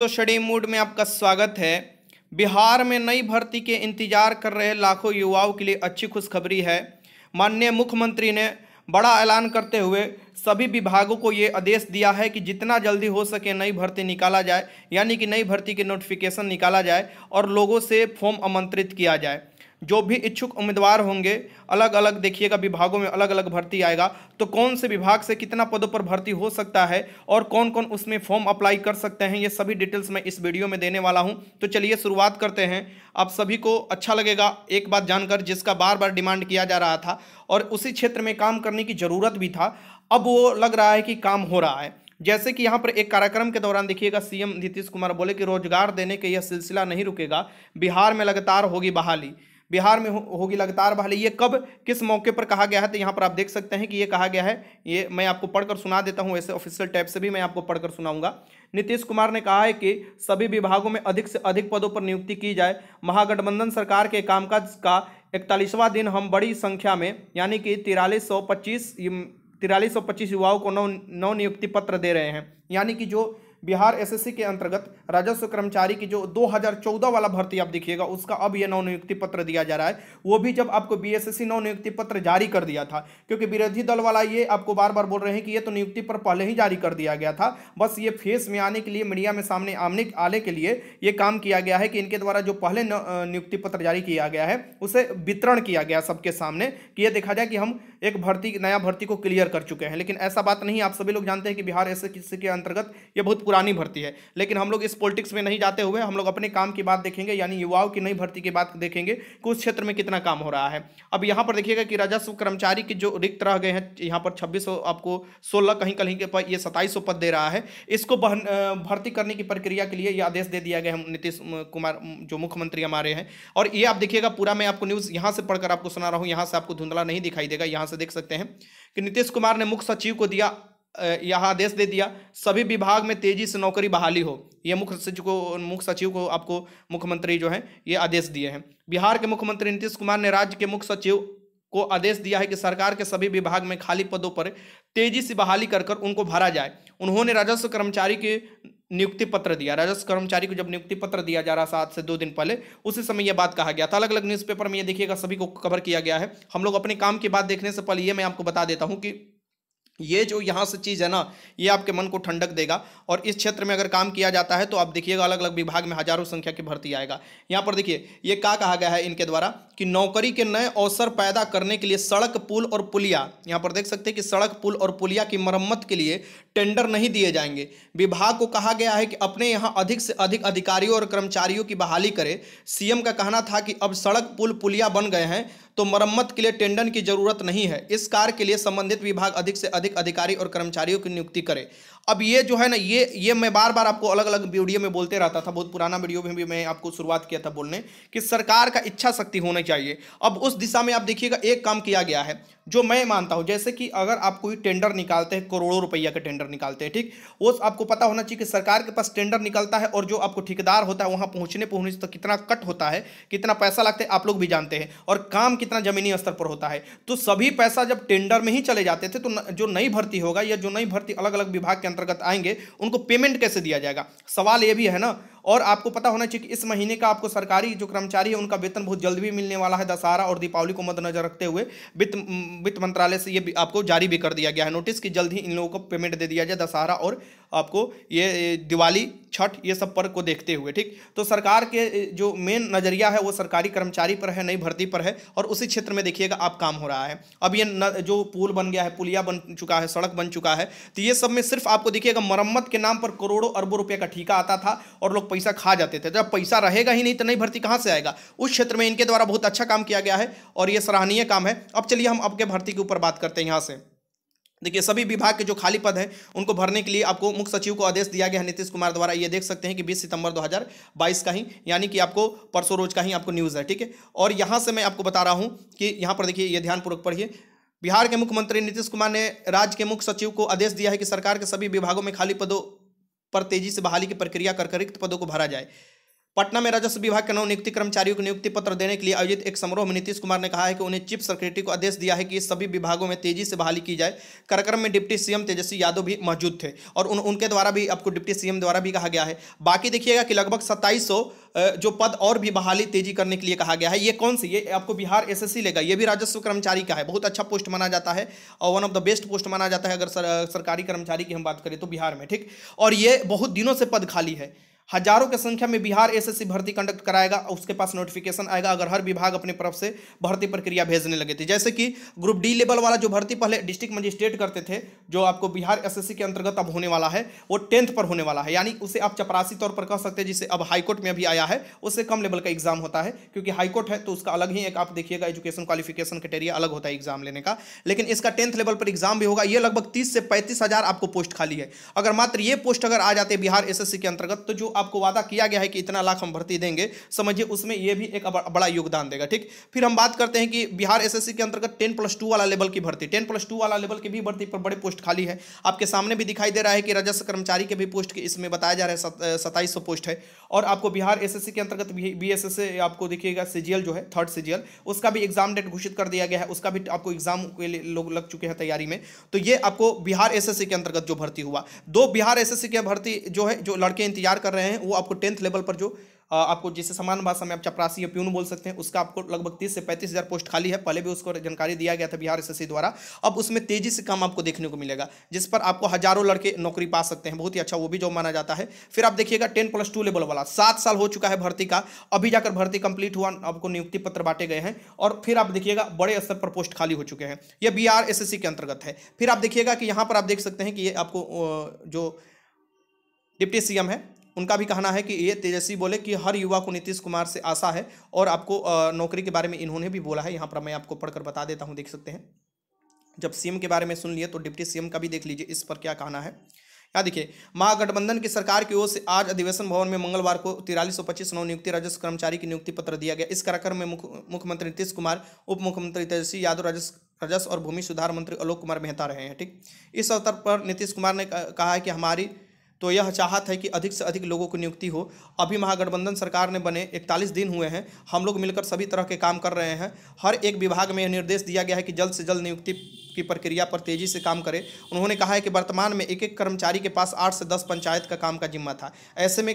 तो शडी मूड में आपका स्वागत है बिहार में नई भर्ती के इंतजार कर रहे लाखों युवाओं के लिए अच्छी खुशखबरी है माननीय मुख्यमंत्री ने बड़ा ऐलान करते हुए सभी विभागों को ये आदेश दिया है कि जितना जल्दी हो सके नई भर्ती निकाला जाए यानी कि नई भर्ती के नोटिफिकेशन निकाला जाए और लोगों से फॉर्म आमंत्रित किया जाए जो भी इच्छुक उम्मीदवार होंगे अलग अलग देखिएगा विभागों में अलग अलग भर्ती आएगा तो कौन से विभाग से कितना पदों पर भर्ती हो सकता है और कौन कौन उसमें फॉर्म अप्लाई कर सकते हैं ये सभी डिटेल्स मैं इस वीडियो में देने वाला हूं तो चलिए शुरुआत करते हैं आप सभी को अच्छा लगेगा एक बात जानकर जिसका बार बार डिमांड किया जा रहा था और उसी क्षेत्र में काम करने की ज़रूरत भी था अब वो लग रहा है कि काम हो रहा है जैसे कि यहाँ पर एक कार्यक्रम के दौरान देखिएगा सीएम नीतीश कुमार बोले कि रोजगार देने के यह सिलसिला नहीं रुकेगा बिहार में लगातार होगी बहाली बिहार में होगी लगातार बहाली ये कब किस मौके पर कहा गया है तो यहाँ पर आप देख सकते हैं कि ये कहा गया है ये मैं आपको पढ़कर सुना देता हूँ ऐसे ऑफिशियल टाइप से भी मैं आपको पढ़कर सुनाऊंगा नीतीश कुमार ने कहा है कि सभी विभागों में अधिक से अधिक पदों पर नियुक्ति की जाए महागठबंधन सरकार के कामकाज का इकतालीसवां दिन हम बड़ी संख्या में यानी कि तिरालीस सौ पच्चीस तिरालीस सौ पच्चीस युवाओं को नव नव नियुक्ति पत्र दे रहे हैं यानी कि जो बिहार एसएससी के अंतर्गत राजस्व कर्मचारी की जो 2014 वाला भर्ती आप देखिएगा उसका अब यह नवनियुक्ति पत्र दिया जा रहा है वो भी जब आपको बीएसएससी नव नवनियुक्ति पत्र जारी कर दिया था क्योंकि विरोधी दल वाला ये आपको बार बार बोल रहे हैं कि ये तो नियुक्ति पर पहले ही जारी कर दिया गया था बस ये फेस में आने के लिए मीडिया में सामने आने आने के लिए ये काम किया गया है कि इनके द्वारा जो पहले नियुक्ति पत्र जारी किया गया है उसे वितरण किया गया सबके सामने कि यह देखा जाए कि हम एक भर्ती नया भर्ती को क्लियर कर चुके हैं लेकिन ऐसा बात नहीं आप सभी लोग जानते हैं कि बिहार एस के अंतर्गत ये बहुत पुरानी भर्ती है लेकिन हम लोग इस पॉलिटिक्स में नहीं जाते हुए हम लोग अपने काम की बात देखेंगे यानी युवाओं की नई भर्ती की बात देखेंगे कि उस क्षेत्र में कितना काम हो रहा है अब यहाँ पर देखिएगा कि राजस्व कर्मचारी के जो रिक्त रह गए हैं यहाँ पर छब्बीस आपको सोलह कहीं कहीं के पर ये सत्ताईस पद दे रहा है इसको भर्ती करने की प्रक्रिया के लिए यह आदेश दे दिया गया है नीतीश कुमार जो मुख्यमंत्री हमारे हैं और ये आप देखिएगा पूरा मैं आपको न्यूज़ यहाँ से पढ़कर आपको सुना रहा हूँ यहाँ से आपको धुंधला नहीं दिखाई देगा यहाँ से देख सकते हैं कि नीतीश कुमार ने मुख्य सचिव को दिया यह आदेश दे दिया सभी विभाग में तेजी से नौकरी बहाली हो ये मुख्य सचिव को मुख्य सचिव को आपको मुख्यमंत्री जो है ये आदेश दिए हैं बिहार के मुख्यमंत्री नीतीश कुमार ने राज्य के मुख्य सचिव को आदेश दिया है कि सरकार के सभी विभाग में खाली पदों पर तेजी से बहाली कर कर उनको भरा जाए उन्होंने राजस्व कर्मचारी के नियुक्ति पत्र दिया राजस्व कर्मचारी को जब नियुक्ति पत्र दिया जा रहा सात से दो दिन पहले उसी समय यह बात कहा गया था अलग अलग न्यूज़पेपर में ये देखिएगा सभी को कवर किया गया है हम लोग अपने काम की बात देखने से पहले ये मैं आपको बता देता हूँ कि ये जो यहाँ से चीज़ है ना ये आपके मन को ठंडक देगा और इस क्षेत्र में अगर काम किया जाता है तो आप देखिएगा अलग अलग विभाग में हजारों संख्या की भर्ती आएगा यहाँ पर देखिए ये क्या कहा गया है इनके द्वारा कि नौकरी के नए अवसर पैदा करने के लिए सड़क पुल और पुलिया यहाँ पर देख सकते हैं कि सड़क पुल और पुलिया की मरम्मत के लिए टेंडर नहीं दिए जाएंगे विभाग को कहा गया है कि अपने यहाँ अधिक से अधिक अधिकारियों और कर्मचारियों की बहाली करे सीएम का कहना था कि अब सड़क पुल पुलिया बन गए हैं तो मरम्मत के लिए टेंडन की जरूरत नहीं है इस कार्य के लिए संबंधित विभाग अधिक से अधिक अधिकारी और कर्मचारियों की नियुक्ति करे अब ये जो है ना ये ये मैं बार बार आपको अलग अलग वीडियो में बोलते रहता था बहुत पुराना वीडियो में भी मैं आपको शुरुआत किया था बोलने कि सरकार का इच्छा शक्ति होना चाहिए अब उस दिशा में आप देखिएगा एक काम किया गया है जो मैं मानता हूँ जैसे कि अगर आप कोई टेंडर निकालते हैं करोड़ों रुपया का टेंडर निकालते हैं ठीक वो आपको पता होना चाहिए कि सरकार के पास टेंडर निकलता है और जो आपको ठेकेदार होता है वहाँ पहुँचने पहुँचने तक तो कितना कट होता है कितना पैसा लगता है आप लोग भी जानते हैं और काम कितना ज़मीनी स्तर पर होता है तो सभी पैसा जब टेंडर में ही चले जाते थे तो जो नई भर्ती होगा या जो नई भर्ती अलग अलग विभाग के अंतर्गत आएंगे उनको पेमेंट कैसे दिया जाएगा सवाल ये भी है ना और आपको पता होना चाहिए कि इस महीने का आपको सरकारी जो कर्मचारी है उनका वेतन बहुत जल्द भी मिलने वाला है दशहरा और दीपावली को मद्देनजर रखते हुए वित्त वित्त मंत्रालय से ये आपको जारी भी कर दिया गया है नोटिस कि जल्द ही इन लोगों को पेमेंट दे दिया जाए दशहरा और आपको ये दिवाली छठ ये सब पर्व को देखते हुए ठीक तो सरकार के जो मेन नज़रिया है वो सरकारी कर्मचारी पर है नई भर्ती पर है और उसी क्षेत्र में देखिएगा आप काम हो रहा है अब ये न, जो पुल बन गया है पुलिया बन चुका है सड़क बन चुका है तो ये सब में सिर्फ आपको देखिएगा मरम्मत के नाम पर करोड़ों अरबों रुपये का ठीका आता था और लोग पैसा खा जाते थे जब पैसा रहेगा ही नहीं तो नई भर्ती कहाँ से आएगा उस क्षेत्र में इनके द्वारा बहुत अच्छा काम किया गया है और ये सराहनीय काम है अब चलिए हम अब के भर्ती के ऊपर बात करते हैं यहाँ से देखिए सभी विभाग के जो खाली पद हैं उनको भरने के लिए आपको मुख्य सचिव को आदेश दिया गया है नीतीश कुमार द्वारा ये देख सकते हैं कि 20 सितंबर 2022 का ही यानी कि आपको परसों रोज का ही आपको न्यूज़ है ठीक है और यहाँ से मैं आपको बता रहा हूँ कि यहाँ पर देखिए ये ध्यानपूर्वक पढ़िए बिहार के मुख्यमंत्री नीतीश कुमार ने राज्य के मुख्य सचिव को आदेश दिया है कि सरकार के सभी विभागों में खाली पदों पर तेजी से बहाली की प्रक्रिया कर रिक्त पदों को भरा जाए पटना में राजस्व विभाग के नव नियुक्ति कर्मचारियों को नियुक्ति पत्र देने के लिए आयोजित एक समारोह में नीतीश कुमार ने कहा है कि उन्हें चीफ सेक्रेटरी को आदेश दिया है कि सभी विभागों में तेजी से बहाली की जाए कार्यक्रम में डिप्टी सीएम तेजस्वी यादव भी मौजूद थे और उन, उनके द्वारा भी आपको डिप्टी सीएम द्वारा भी कहा गया है बाकी देखिएगा कि लगभग सत्ताईस जो पद और भी बहाली तेजी करने के लिए कहा गया है ये कौन सी ये आपको बिहार एस लेगा ये भी राजस्व कर्मचारी का है बहुत अच्छा पोस्ट माना जाता है और one of the best post माना जाता है अगर सरकारी कर्मचारी की हम बात करें तो बिहार में ठीक और ये बहुत दिनों से पद खाली है हजारों की संख्या में बिहार एसएससी भर्ती कंडक्ट कराएगा उसके पास नोटिफिकेशन आएगा अगर हर विभाग अपने तरफ से भर्ती प्रक्रिया भेजने लगे थे जैसे कि ग्रुप डी लेवल वाला जो भर्ती पहले डिस्ट्रिक्ट मजिस्ट्रेट करते थे जो आपको बिहार एसएससी के अंतर्गत अब होने वाला है वो टेंथ पर होने वाला है यानी उसे आप चपरासी तौर पर कह सकते हैं जिसे अब हाईकोर्ट में अभी आया है उससे कम लेवल का एग्जाम होता है क्योंकि हाईकोर्ट है तो उसका अलग ही एक आप देखिएगा एजुकेशन क्वालिफिकेशन क्राइटेरिया अलग होता है एग्जाम लेने का लेकिन इसका टेंथ लेवल पर एग्जाम भी होगा ये लगभग तीस से पैंतीस आपको पोस्ट खाली है अगर मात्र ये पोस्ट अगर आ जाते बिहार एस के अंतर्गत तो जो आपको वादा किया गया है कि इतना लाख हम भर्ती देंगे समझिए उसमें यह भी एक बड़ा योगदान देगा ठीक फिर हम बात करते हैं कि बिहार एसएससी के अंतर्गत टेन प्लस टू वाला लेवल की भर्ती टेन प्लस टू वाला लेवल की भी भर्ती पर बड़े पोस्ट खाली है आपके सामने भी दिखाई दे रहा है कि राजस्व कर्मचारी के भी पोस्ट के इसमें बताया जा रहा है सत्ताईस सौ पोस्ट है और आपको बिहार एस के अंतर्गत बी एस आपको देखिएगा सीजीएल जो है थर्ड सीजीएल उसका भी एग्जाम डेट घोषित कर दिया गया है उसका भी आपको एग्जाम के लिए लोग लग चुके हैं तैयारी में तो ये आपको बिहार एस के अंतर्गत जो भर्ती हुआ दो बिहार एस के भर्ती जो है जो लड़के इंतजार कर रहे हैं हैं वो आपको टेंथ लेवल पर जो आपको जैसे समान भाषा में आप चपरासी या प्यून बोल सकते हैं उसका आपको लगभग तीस से पैंतीस हज़ार पोस्ट खाली है पहले भी उसको जानकारी दिया गया था बिहार एस द्वारा अब उसमें तेज़ी से काम आपको देखने को मिलेगा जिस पर आपको हज़ारों लड़के नौकरी पा सकते हैं बहुत ही अच्छा वो भी जॉब माना जाता है फिर आप देखिएगा टेन प्लस टू लेवल वाला सात साल हो चुका है भर्ती का अभी जाकर भर्ती कंप्लीट हुआ आपको नियुक्ति पत्र बांटे गए हैं और फिर आप देखिएगा बड़े स्तर पर पोस्ट खाली हो चुके हैं यह बी आर के अंतर्गत है फिर आप देखिएगा कि यहाँ पर आप देख सकते हैं कि ये आपको जो डिप्टी सीएम है उनका भी कहना है कि ये तेजस्वी बोले कि हर युवा को नीतीश कुमार से आशा है और आपको नौकरी के बारे में इन्होंने भी बोला है यहाँ पर मैं आपको पढ़कर बता देता हूँ देख सकते हैं जब सीएम के बारे में सुन लिए तो डिप्टी सीएम का भी देख लीजिए इस पर क्या कहना है यहाँ देखिए महागठबंधन की सरकार की ओर से आज अधिवेशन भवन में मंगलवार को तिरालीस सौ पच्चीस नौ नियुक्ति राजस्व कर्मचारी की नियुक्ति पत्र दिया गया इस कार्यक्रम में मुख्यमंत्री नीतीश कुमार उप मुख्यमंत्री तेजस्वी यादव राजस्व राजस्व और भूमि सुधार मंत्री आलोक कुमार मेहता रहे हैं ठीक इस अवसर पर नीतीश कुमार ने कहा है कि हमारी तो यह चाहत है कि अधिक से अधिक लोगों की नियुक्ति हो अभी महागठबंधन सरकार ने बने इकतालीस दिन हुए हैं हम लोग मिलकर सभी तरह के काम कर रहे हैं हर एक विभाग में यह निर्देश दिया गया है कि जल्द से जल्द नियुक्ति की प्रक्रिया पर तेजी से काम करे उन्होंने कहा है कि वर्तमान में एक एक कर्मचारी के पास आठ से दस पंचायत का काम का जिम्मा था ऐसे में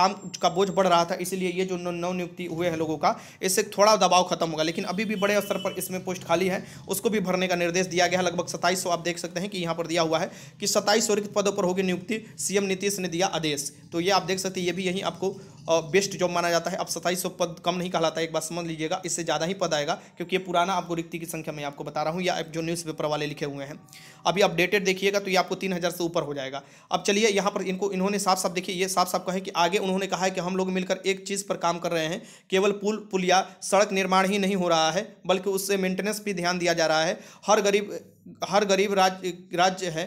काम का बोझ बढ़ रहा था इसलिए ये जो नव नियुक्ति हुए हैं लोगों का इससे थोड़ा दबाव खत्म होगा लेकिन अभी भी बड़े स्तर पर इसमें पोस्ट खाली है उसको भी भरने का निर्देश दिया गया है लगभग सत्ताईस आप देख सकते हैं कि यहाँ पर दिया हुआ है कि सत्ताईस रिक्त पदों पर होगी नियुक्ति सीएम नीतीश ने दिया आदेश तो ये आप देख सकते हैं ये भी यहीं आपको बेस्ट जॉब माना जाता है अब सताईस सौ पद कम नहीं कहलाता है एक बार समझ लीजिएगा इससे ज़्यादा ही पद आएगा क्योंकि ये पुराना आपको रिक्ति की संख्या मैं आपको बता रहा हूँ या जो न्यूज़पेपर वाले लिखे हुए हैं अभी अपडेटेड देखिएगा तो ये आपको तीन हज़ार से ऊपर हो जाएगा अब चलिए यहाँ पर इनको इन्होंने साफ साफ देखिए ये साफ साफ कहा कि आगे उन्होंने कहा है कि हम लोग मिलकर एक चीज़ पर काम कर रहे हैं केवल पुल पुलिया सड़क निर्माण ही नहीं हो रहा है बल्कि उससे मेंटेनेंस भी ध्यान दिया जा रहा है हर गरीब हर गरीब राज्य राज्य है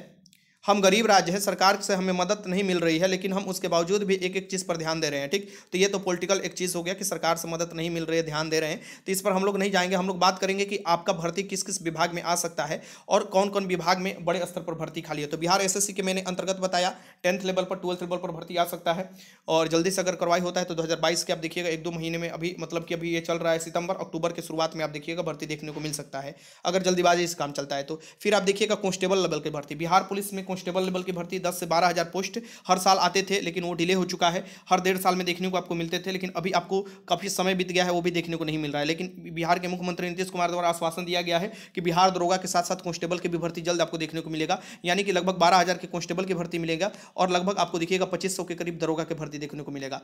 हम गरीब राज्य है सरकार से हमें मदद नहीं मिल रही है लेकिन हम उसके बावजूद भी एक एक चीज़ पर ध्यान दे रहे हैं ठीक तो ये तो पॉलिटिकल एक चीज़ हो गया कि सरकार से मदद नहीं मिल रही है ध्यान दे रहे हैं तो इस पर हम लोग नहीं जाएंगे हम लोग बात करेंगे कि आपका भर्ती किस किस विभाग में आ सकता है और कौन कौन विभाग में बड़े स्तर पर भर्ती खाली है तो बिहार एस के मैंने अंतर्गत बताया टेंथ लेवल पर ट्वेल्थ लेवल पर भर्ती आ सकता है और जल्दी से अगर करवाई होता है तो दो के आप देखिएगा एक दो महीने में अभी मतलब कि अभी ये चल रहा है सितंबर अक्टूबर के शुरुआत में आप देखिएगा भर्ती देखने को मिल सकता है अगर जल्दीबाजी से काम चलता है तो फिर आप देखिएगा कॉन्स्टेबल लेवल की भर्ती बिहार पुलिस में कॉन्स्टेबल लेवल की भर्ती दस से बारह हज़ार पोस्ट हर साल आते थे लेकिन वो डिले हो चुका है हर डेढ़ साल में देखने को आपको मिलते थे लेकिन अभी आपको काफ़ी समय बीत गया है वो भी देखने को नहीं मिल रहा है लेकिन बिहार के मुख्यमंत्री नीतीश कुमार द्वारा आश्वासन दिया गया है कि बिहार दरोगा के साथ साथ कॉन्स्टेबल की भी भर्ती जल्द आपको देखने को मिलेगा यानी कि लगभग बारह हज़ार के कांस्टेबल की भर्ती मिलेगा और लगभग आपको देखिएगा पच्चीस सौ के करीब दरोगा की भर्ती देखने को मिलेगा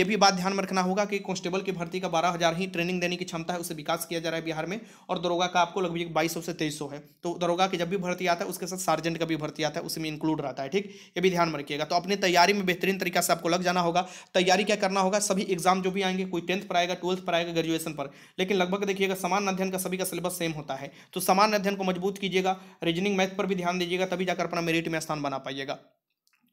ये भी बात ध्यान में रखना होगा कि कॉन्स्टेबल की भर्ती का बारह हज़ार ही ट्रेनिंग देने की क्षमता है उसे विकास किया जा रहा है बिहार में और दरोगा का आपको लगभग बाईस से तेईस है तो दरोगा की जब भी भर्ती आता है उसके साथ सार्जेंट का भी भर्ती आता है है उसमें इंक्लूड रहता है ठीक ये भी ध्यान में रखिएगा तो अपनी तैयारी में बेहतरीन तरीका से आपको लग जाना होगा तैयारी क्या करना होगा सभी एग्जाम जो भी आएंगे कोई टेंथ पर आएगा ट्वेल्थ पर आएगा ग्रेजुएशन पर लेकिन लगभग देखिएगा समान अध्ययन का सभी का सिलेबस सेम होता है तो समान अध्ययन को मजबूत कीजिएगा रीजनिंग मैथ पर भी ध्यान दीजिएगा तभी जाकर अपना मेरिट में स्थान बना पाइएगा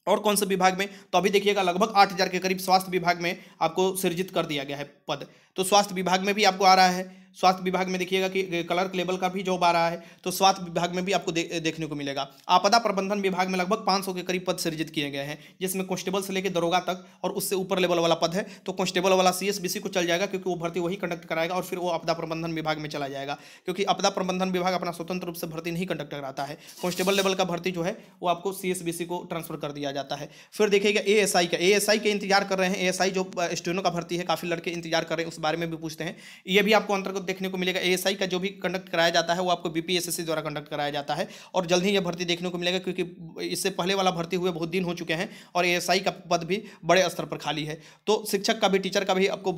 और कौन से विभाग में तो अभी देखिएगा लगभग आठ हज़ार के करीब स्वास्थ्य विभाग में आपको सृजित कर दिया गया है पद तो स्वास्थ्य विभाग में भी आपको आ रहा है स्वास्थ्य विभाग में देखिएगा कि कलर्क लेवल का भी जॉब आ रहा है तो स्वास्थ्य विभाग में भी आपको दे, देखने को मिलेगा आपदा प्रबंधन विभाग में लगभग 500 के करीब पद सृजित किए गए हैं जिसमें कांस्टेबल से लेकर दरोगा तक और उससे ऊपर लेवल वाला पद है तो कॉन्स्टेबल वाला सी को चल जाएगा क्योंकि वो भर्ती वही कंडक्ट कराएगा और फिर वो आपदा प्रबंधन विभाग में चला जाएगा क्योंकि आपदा प्रबंधन विभाग अपना स्वतंत्र रूप से भर्ती नहीं कंडक्ट कराता है कॉन्स्टेबल लेवल का भर्ती जो है वो आपको सी को ट्रांसफर कर दिया जाता है फिर देखिएगा ए का ए के इंतजार कर रहे हैं ए जो स्टूडेंट का भर्ती है काफ़ी लड़के इंतजार कर रहे हैं उस बारे में भी पूछते हैं ये भी आपको अंतर्गत आपको देखने को मिलेगा ए का जो भी कंडक्ट कराया जाता है वो आपको बी द्वारा कंडक्ट कराया जाता है और जल्द ही यह भर्ती देखने को मिलेगा क्योंकि इससे पहले वाला भर्ती हुए बहुत दिन हो चुके हैं और ए का पद भी बड़े स्तर पर खाली है तो शिक्षक का भी टीचर का भी आपको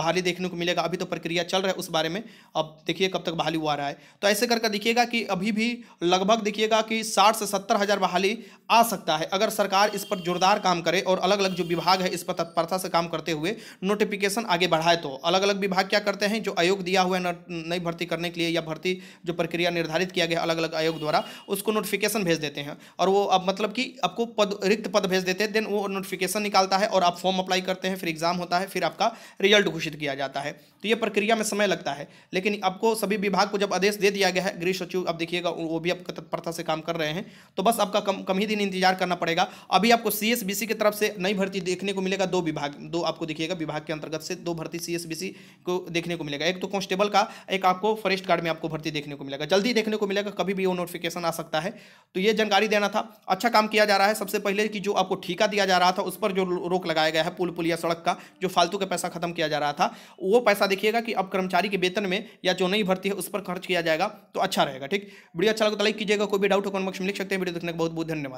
बहाली देखने को मिलेगा अभी तो प्रक्रिया चल रहा है उस बारे में अब देखिए कब तक बहाली हुआ रहा है तो ऐसे करके देखिएगा कि अभी भी लगभग देखिएगा कि साठ से सत्तर हज़ार बहाली आ सकता है अगर सरकार इस पर जोरदार काम करे और अलग अलग जो विभाग है इस पर तत्परता से काम करते हुए नोटिफिकेशन आगे बढ़ाए तो अलग अलग विभाग क्या करते हैं जो आयोग दिया हुआ है नई भर्ती करने के लिए या भर्ती जो प्रक्रिया निर्धारित किया गया अलग अलग आयोग द्वारा उसको नोटिफिकेशन भेज देते हैं और वो अब मतलब कि आपको पद रिक्त पद भेज देते हैं देन वो नोटिफिकेशन निकालता है और आप फॉर्म अप्लाई करते हैं फिर एग्जाम होता है फिर आपका रिजल्ट घोषित किया जाता है तो ये प्रक्रिया में समय लगता है लेकिन आपको सभी विभाग को जब आदेश दे दिया गया है गृह सचिव अब देखिएगा वो भी आपका तत्परता से काम कर रहे हैं तो बस आपका कम कम ही दिन इंतजार करना पड़ेगा अभी आपको सी की तरफ से नई भर्ती देखने को मिलेगा दो विभाग दो आपको देखिएगा विभाग के अंतर्गत से दो भर्ती सी को देखने को मिलेगा एक तो कॉन्स्टेबल कांस्टेबल का एक आपको फॉरेस्ट गार्ड में आपको भर्ती देखने को मिलेगा जल्दी देखने को मिलेगा कभी भी वो नोटिफिकेशन आ सकता है तो ये जानकारी देना था अच्छा काम किया जा रहा है सबसे पहले कि जो आपको ठीका दिया जा रहा था उस पर जो रोक लगाया गया है पुल पुल या सड़क का जो फालतू का पैसा खत्म किया जा रहा था वो पैसा देखिएगा कि अब कर्मचारी के वेतन में या जो नई भर्ती है उस पर खर्च किया जाएगा तो अच्छा रहेगा ठीक वीडियो अच्छा लगा लाइक तो कीजिएगा कोई भी डाउट हो कमेंट बॉक्स में लिख सकते हैं वीडियो देखने का बहुत बहुत धन्यवाद